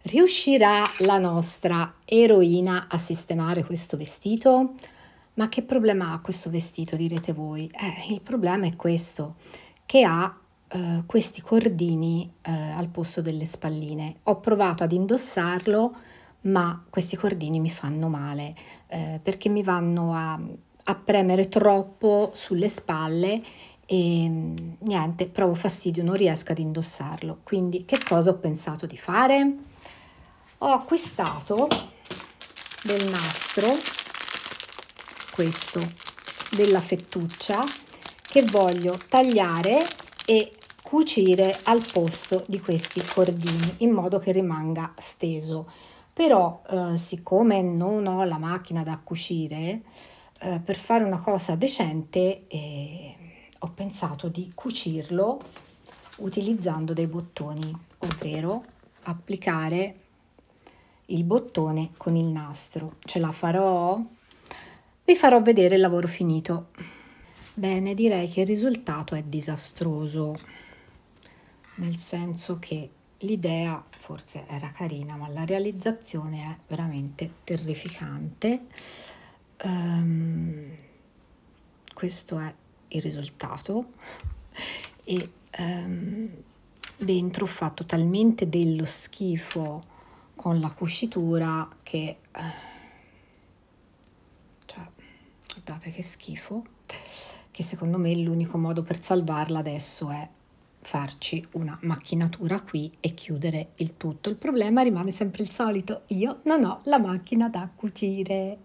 Riuscirà la nostra eroina a sistemare questo vestito? Ma che problema ha questo vestito, direte voi? Eh, il problema è questo, che ha eh, questi cordini eh, al posto delle spalline. Ho provato ad indossarlo, ma questi cordini mi fanno male, eh, perché mi vanno a a premere troppo sulle spalle e ehm, niente, provo fastidio, non riesco ad indossarlo. Quindi che cosa ho pensato di fare? Ho acquistato del nastro, questo, della fettuccia, che voglio tagliare e cucire al posto di questi cordini in modo che rimanga steso. Però eh, siccome non ho la macchina da cucire, eh, per fare una cosa decente... Eh, ho pensato di cucirlo utilizzando dei bottoni, ovvero applicare il bottone con il nastro. Ce la farò? Vi farò vedere il lavoro finito. Bene, direi che il risultato è disastroso, nel senso che l'idea forse era carina, ma la realizzazione è veramente terrificante. Um, questo è il risultato e ehm, dentro ho fatto talmente dello schifo con la cucitura che eh, cioè, guardate che schifo che secondo me l'unico modo per salvarla adesso è farci una macchinatura qui e chiudere il tutto. Il problema rimane sempre il solito, io non ho la macchina da cucire.